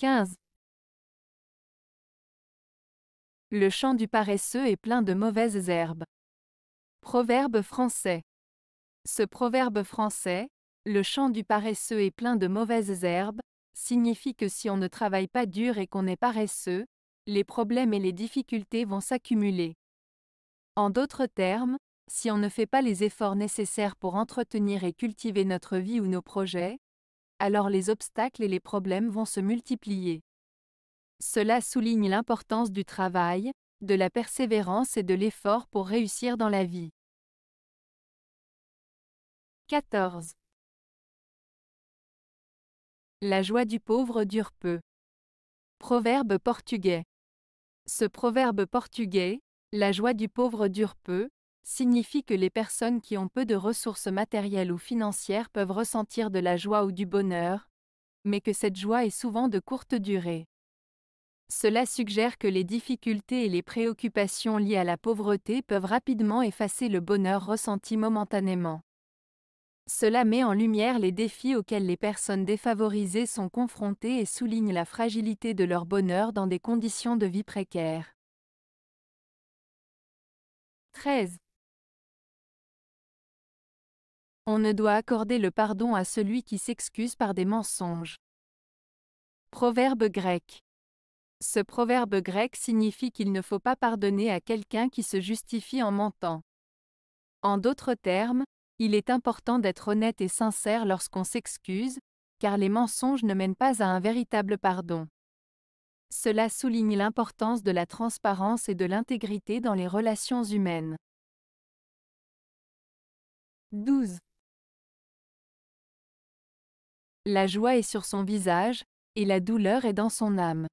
15. Le champ du paresseux est plein de mauvaises herbes. Proverbe français. Ce proverbe français, le champ du paresseux est plein de mauvaises herbes, signifie que si on ne travaille pas dur et qu'on est paresseux, les problèmes et les difficultés vont s'accumuler. En d'autres termes, si on ne fait pas les efforts nécessaires pour entretenir et cultiver notre vie ou nos projets, alors les obstacles et les problèmes vont se multiplier. Cela souligne l'importance du travail, de la persévérance et de l'effort pour réussir dans la vie. 14. La joie du pauvre dure peu. Proverbe portugais. Ce proverbe portugais, la joie du pauvre dure peu, signifie que les personnes qui ont peu de ressources matérielles ou financières peuvent ressentir de la joie ou du bonheur, mais que cette joie est souvent de courte durée. Cela suggère que les difficultés et les préoccupations liées à la pauvreté peuvent rapidement effacer le bonheur ressenti momentanément. Cela met en lumière les défis auxquels les personnes défavorisées sont confrontées et souligne la fragilité de leur bonheur dans des conditions de vie précaires. 13. On ne doit accorder le pardon à celui qui s'excuse par des mensonges. Proverbe grec. Ce proverbe grec signifie qu'il ne faut pas pardonner à quelqu'un qui se justifie en mentant. En d'autres termes, il est important d'être honnête et sincère lorsqu'on s'excuse, car les mensonges ne mènent pas à un véritable pardon. Cela souligne l'importance de la transparence et de l'intégrité dans les relations humaines. 12. La joie est sur son visage, et la douleur est dans son âme.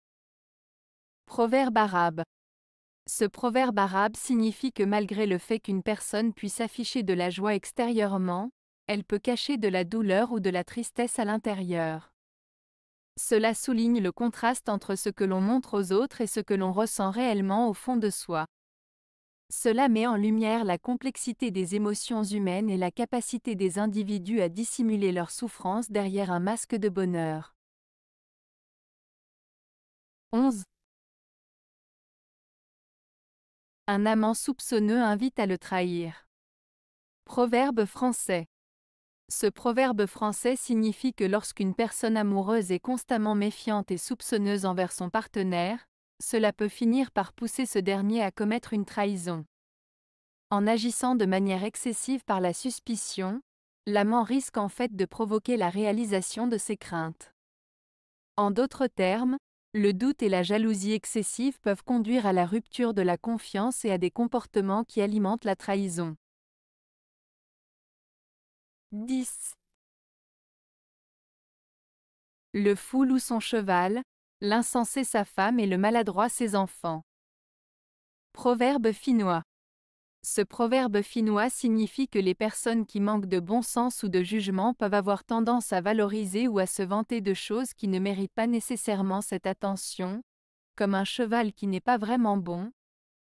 Proverbe arabe. Ce proverbe arabe signifie que malgré le fait qu'une personne puisse afficher de la joie extérieurement, elle peut cacher de la douleur ou de la tristesse à l'intérieur. Cela souligne le contraste entre ce que l'on montre aux autres et ce que l'on ressent réellement au fond de soi. Cela met en lumière la complexité des émotions humaines et la capacité des individus à dissimuler leur souffrance derrière un masque de bonheur. 11. Un amant soupçonneux invite à le trahir. Proverbe français. Ce proverbe français signifie que lorsqu'une personne amoureuse est constamment méfiante et soupçonneuse envers son partenaire, cela peut finir par pousser ce dernier à commettre une trahison. En agissant de manière excessive par la suspicion, l'amant risque en fait de provoquer la réalisation de ses craintes. En d'autres termes, le doute et la jalousie excessive peuvent conduire à la rupture de la confiance et à des comportements qui alimentent la trahison. 10. Le fou loue son cheval, l'insensé sa femme et le maladroit ses enfants. Proverbe finnois. Ce proverbe finnois signifie que les personnes qui manquent de bon sens ou de jugement peuvent avoir tendance à valoriser ou à se vanter de choses qui ne méritent pas nécessairement cette attention, comme un cheval qui n'est pas vraiment bon,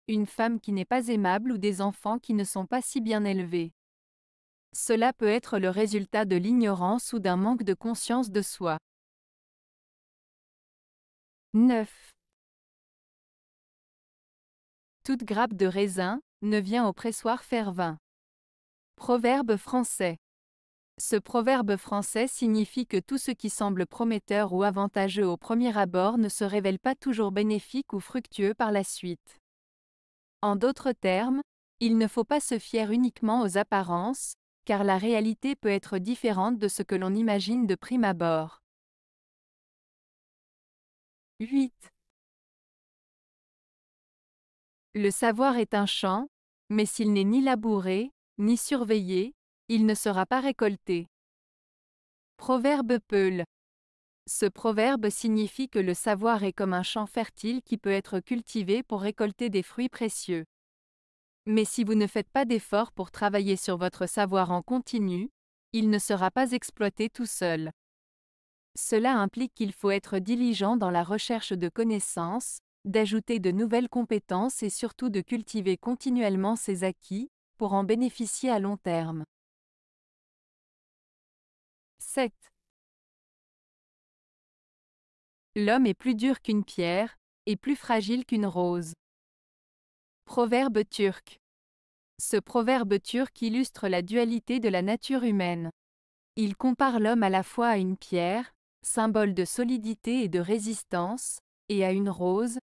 une femme qui n'est pas aimable ou des enfants qui ne sont pas si bien élevés. Cela peut être le résultat de l'ignorance ou d'un manque de conscience de soi. 9. Toute grappe de raisin ne vient au pressoir faire vin. Proverbe français. Ce proverbe français signifie que tout ce qui semble prometteur ou avantageux au premier abord ne se révèle pas toujours bénéfique ou fructueux par la suite. En d'autres termes, il ne faut pas se fier uniquement aux apparences, car la réalité peut être différente de ce que l'on imagine de prime abord. 8. Le savoir est un champ, mais s'il n'est ni labouré, ni surveillé, il ne sera pas récolté. Proverbe Peul. Ce proverbe signifie que le savoir est comme un champ fertile qui peut être cultivé pour récolter des fruits précieux. Mais si vous ne faites pas d'efforts pour travailler sur votre savoir en continu, il ne sera pas exploité tout seul. Cela implique qu'il faut être diligent dans la recherche de connaissances, d'ajouter de nouvelles compétences et surtout de cultiver continuellement ses acquis, pour en bénéficier à long terme. 7. L'homme est plus dur qu'une pierre, et plus fragile qu'une rose. Proverbe turc. Ce proverbe turc illustre la dualité de la nature humaine. Il compare l'homme à la fois à une pierre, symbole de solidité et de résistance, et à une rose,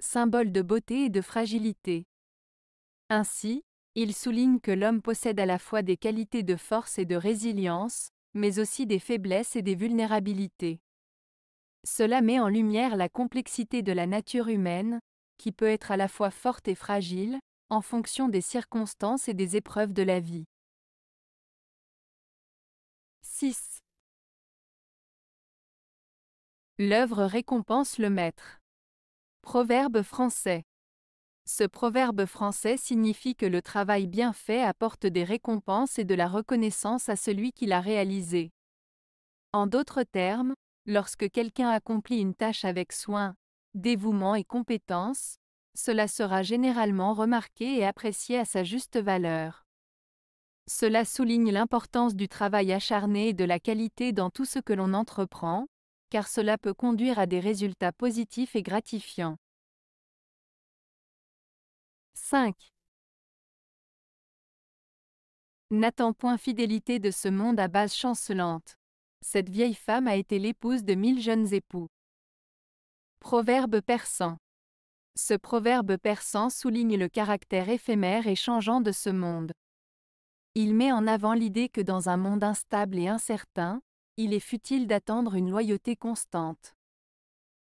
symbole de beauté et de fragilité. Ainsi, il souligne que l'homme possède à la fois des qualités de force et de résilience, mais aussi des faiblesses et des vulnérabilités. Cela met en lumière la complexité de la nature humaine, qui peut être à la fois forte et fragile, en fonction des circonstances et des épreuves de la vie. 6. L'œuvre récompense le maître. Proverbe français. Ce proverbe français signifie que le travail bien fait apporte des récompenses et de la reconnaissance à celui qui l'a réalisé. En d'autres termes, lorsque quelqu'un accomplit une tâche avec soin, dévouement et compétence, cela sera généralement remarqué et apprécié à sa juste valeur. Cela souligne l'importance du travail acharné et de la qualité dans tout ce que l'on entreprend, car cela peut conduire à des résultats positifs et gratifiants. 5. N'attends point fidélité de ce monde à base chancelante. Cette vieille femme a été l'épouse de mille jeunes époux. Proverbe persan. Ce proverbe persan souligne le caractère éphémère et changeant de ce monde. Il met en avant l'idée que dans un monde instable et incertain, il est futile d'attendre une loyauté constante.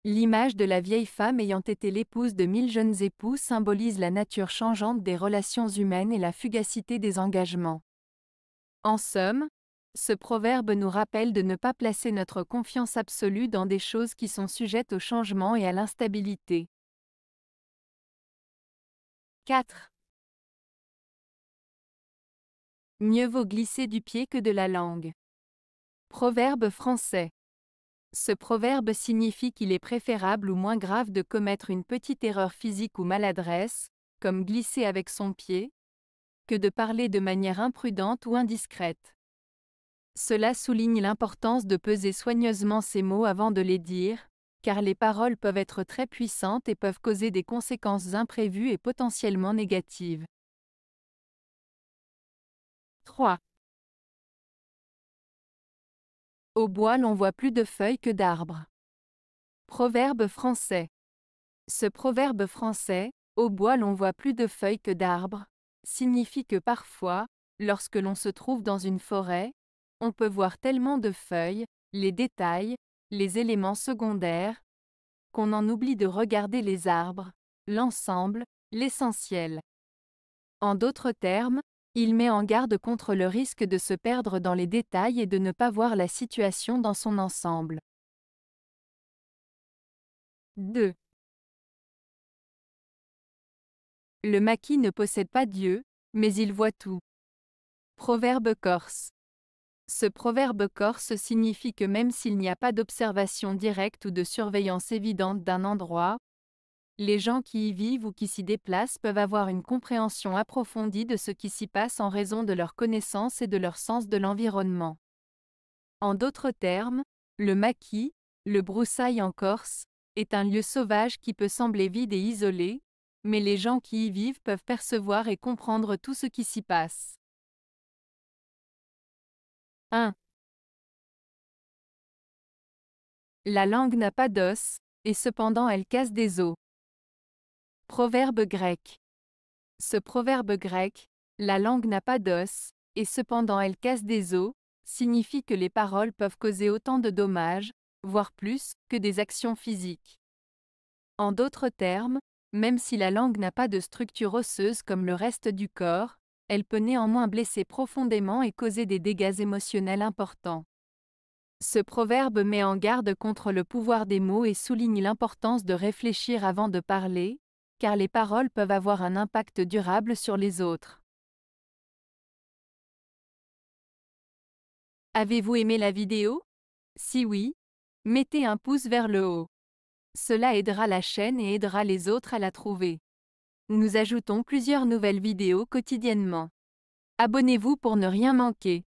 L'image de la vieille femme ayant été l'épouse de mille jeunes époux symbolise la nature changeante des relations humaines et la fugacité des engagements. En somme, ce proverbe nous rappelle de ne pas placer notre confiance absolue dans des choses qui sont sujettes au changement et à l'instabilité. 4. Mieux vaut glisser du pied que de la langue. Proverbe français. Ce proverbe signifie qu'il est préférable ou moins grave de commettre une petite erreur physique ou maladresse, comme glisser avec son pied, que de parler de manière imprudente ou indiscrète. Cela souligne l'importance de peser soigneusement ces mots avant de les dire, car les paroles peuvent être très puissantes et peuvent causer des conséquences imprévues et potentiellement négatives. 3. Au bois l'on voit plus de feuilles que d'arbres. Proverbe français. Ce proverbe français, au bois l'on voit plus de feuilles que d'arbres, signifie que parfois, lorsque l'on se trouve dans une forêt, on peut voir tellement de feuilles, les détails, les éléments secondaires, qu'on en oublie de regarder les arbres, l'ensemble, l'essentiel. En d'autres termes, il met en garde contre le risque de se perdre dans les détails et de ne pas voir la situation dans son ensemble. 2. Le maquis ne possède pas Dieu, mais il voit tout. Proverbe corse. Ce proverbe corse signifie que même s'il n'y a pas d'observation directe ou de surveillance évidente d'un endroit, les gens qui y vivent ou qui s'y déplacent peuvent avoir une compréhension approfondie de ce qui s'y passe en raison de leur connaissance et de leur sens de l'environnement. En d'autres termes, le maquis, le broussaille en Corse, est un lieu sauvage qui peut sembler vide et isolé, mais les gens qui y vivent peuvent percevoir et comprendre tout ce qui s'y passe. 1. La langue n'a pas d'os, et cependant elle casse des os. Proverbe grec. Ce proverbe grec, la langue n'a pas d'os, et cependant elle casse des os, signifie que les paroles peuvent causer autant de dommages, voire plus, que des actions physiques. En d'autres termes, même si la langue n'a pas de structure osseuse comme le reste du corps, elle peut néanmoins blesser profondément et causer des dégâts émotionnels importants. Ce proverbe met en garde contre le pouvoir des mots et souligne l'importance de réfléchir avant de parler, car les paroles peuvent avoir un impact durable sur les autres. Avez-vous aimé la vidéo Si oui, mettez un pouce vers le haut. Cela aidera la chaîne et aidera les autres à la trouver. Nous ajoutons plusieurs nouvelles vidéos quotidiennement. Abonnez-vous pour ne rien manquer.